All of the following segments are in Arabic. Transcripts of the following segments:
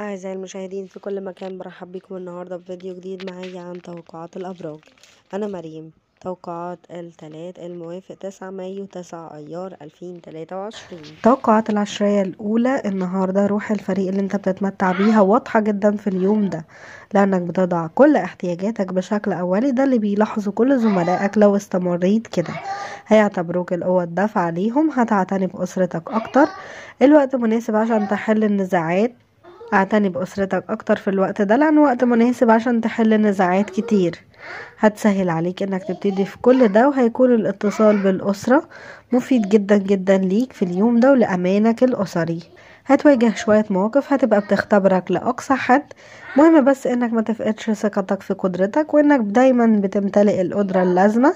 أعزائي المشاهدين في كل مكان برحب بكم النهاردة في فيديو جديد معايا عن توقعات الأبراج أنا مريم توقعات الثلاث الموافق 9 مايو 9 أيار 2023 توقعات العشرية الأولى النهاردة روح الفريق اللي انت بتتمتع بيها واضحة جدا في اليوم ده لأنك بتضع كل احتياجاتك بشكل أولي ده اللي بيلاحظه كل زملائك لو استمريت كده هيعتبروك القوة الدافعة ليهم هتعتني بأسرتك أكتر الوقت مناسب عشان تحل النزاعات اعتني بأسرتك أكتر في الوقت ده لأنه وقت مناسب عشان تحل نزاعات كتير هتسهل عليك انك تبتدي في كل ده وهيكون الاتصال بالأسرة مفيد جدا جدا ليك في اليوم ده ولأمانك الأسري هتواجه شوية مواقف هتبقى بتختبرك لأقصى حد مهم بس انك ما تفقدش ثقتك في قدرتك وانك دايما بتمتلئ القدرة اللازمة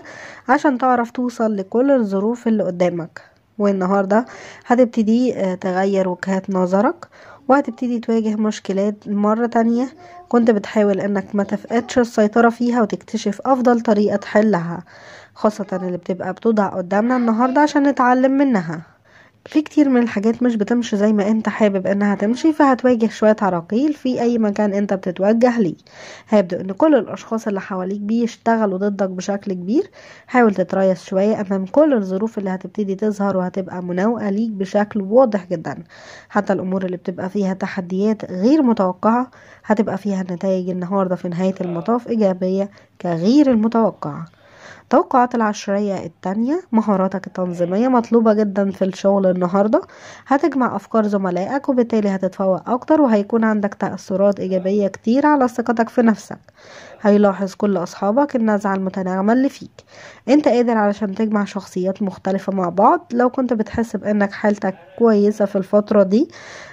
عشان تعرف توصل لكل الظروف اللي قدامك والنهاردة هتبتدي آه، تغير وجهات نظرك وهتبتدي تواجه مشكلات مرة تانية كنت بتحاول انك ما تفقدش السيطرة فيها وتكتشف افضل طريقة تحلها خاصة اللي بتبقى بتوضع قدامنا النهاردة عشان نتعلم منها في كتير من الحاجات مش بتمشي زي ما انت حابب انها تمشي فهتواجه شوية عراقيل في اي مكان انت بتتوجه ليه هيبدو ان كل الاشخاص اللي حواليك بيشتغلوا ضدك بشكل كبير حاول تتريس شوية امام كل الظروف اللي هتبتدي تظهر وهتبقى مناوئة ليك بشكل واضح جدا حتى الامور اللي بتبقى فيها تحديات غير متوقعة هتبقى فيها نتائج النهاردة في نهاية المطاف ايجابية كغير المتوقعه توقعات العشرية التانية مهاراتك التنظيمية مطلوبة جدا في الشغل النهاردة هتجمع أفكار زملائك وبالتالي هتتفوق أكتر وهيكون عندك تأثيرات إيجابية كتير على ثقتك في نفسك هيلاحظ كل أصحابك النزعة المتناغمة اللي فيك انت قادر علشان تجمع شخصيات مختلفة مع بعض لو كنت بتحس بأنك حالتك كويسة في الفترة دي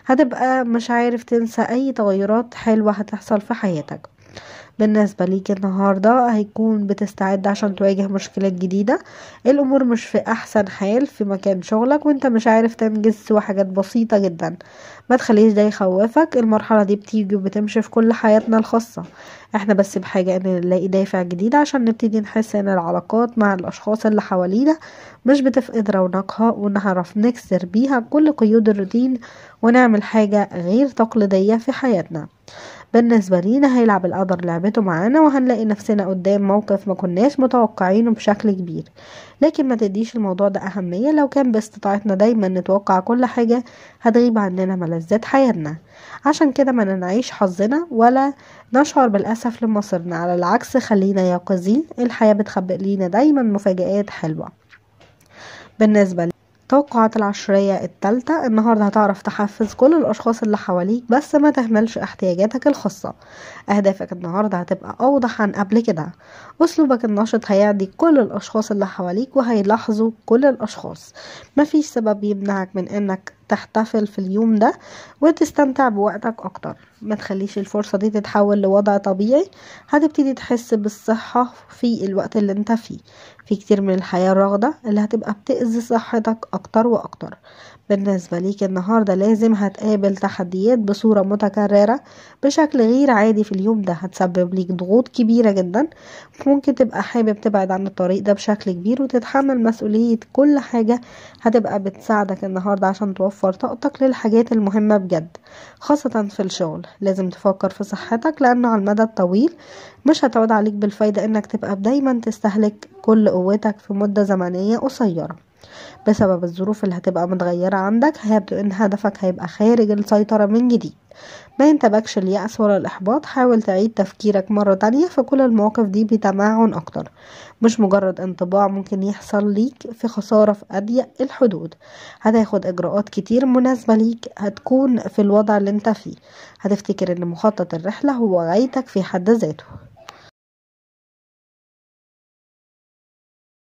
هتبقى مش عارف تنسى أي تغيرات حلوة هتحصل في حياتك بالنسبة ليك النهاردة هيكون بتستعد عشان تواجه مشكلات جديدة الأمور مش في أحسن حال في مكان شغلك وانت مش عارف تنجز سوى حاجات بسيطة جدا ما تخليش ده يخوفك المرحلة دي بتيجي وبتمشي في كل حياتنا الخاصة احنا بس بحاجة ان نلاقي دافع جديد عشان نبتدي نحس ان العلاقات مع الأشخاص اللي حوالينا مش بتفقد رونقها ونعرف نكسر بيها كل قيود الروتين ونعمل حاجة غير تقليدية في حياتنا بالنسبة لينا هيلعب القدر لعبته معانا وهنلاقي نفسنا قدام موقف ما كناش متوقعينه بشكل كبير لكن ما تديش الموضوع ده أهمية لو كان باستطاعتنا دايما نتوقع كل حاجة هتغيب عننا ملذات حياتنا عشان كده ما نعيش حظنا ولا نشعر بالأسف لمصيرنا على العكس خلينا يقظين الحياة بتخبئ لينا دايما مفاجآت حلوة بالنسبة التوقعات العشرية التالتة النهاردة هتعرف تحفز كل الأشخاص اللي حواليك بس ما تهملش احتياجاتك الخاصة أهدافك النهاردة هتبقى أوضح عن قبل كده أسلوبك النشط هيعدي كل الأشخاص اللي حواليك وهيلاحظوا كل الأشخاص مفيش سبب يمنعك من إنك تحتفل في اليوم ده وتستمتع بوقتك اكتر ما تخليش الفرصة دي تتحول لوضع طبيعي هتبتدي تحس بالصحة في الوقت اللي انت فيه في كتير من الحياة الرغدة اللي هتبقى بتأذي صحتك اكتر واكتر بالنسبة ليك النهاردة لازم هتقابل تحديات بصورة متكررة بشكل غير عادي في اليوم ده هتسبب ليك ضغوط كبيرة جدا ممكن تبقى حابب تبعد عن الطريق ده بشكل كبير وتتحمل مسؤولية كل حاجة هتبقى بتساعدك النهاردة عشان توفر توفر طاقتك للحاجات المهمة بجد خاصة في الشغل لازم تفكر في صحتك لأنه على المدى الطويل مش هتعود عليك بالفايدة إنك تبقى دايما تستهلك كل قوتك في مدة زمنية قصيرة بسبب الظروف اللي هتبقى متغيرة عندك هيبدو إن هدفك هيبقى خارج السيطرة من جديد ما ينتبكش اليأس ولا الإحباط حاول تعيد تفكيرك مرة تانية في كل المواقف دي بتمعن أكتر مش مجرد انطباع ممكن يحصل ليك في خسارة في أضيق الحدود هتاخد إجراءات كتير مناسبة ليك هتكون في الوضع اللي انت فيه هتفتكر إن مخطط الرحلة هو غايتك في حد ذاته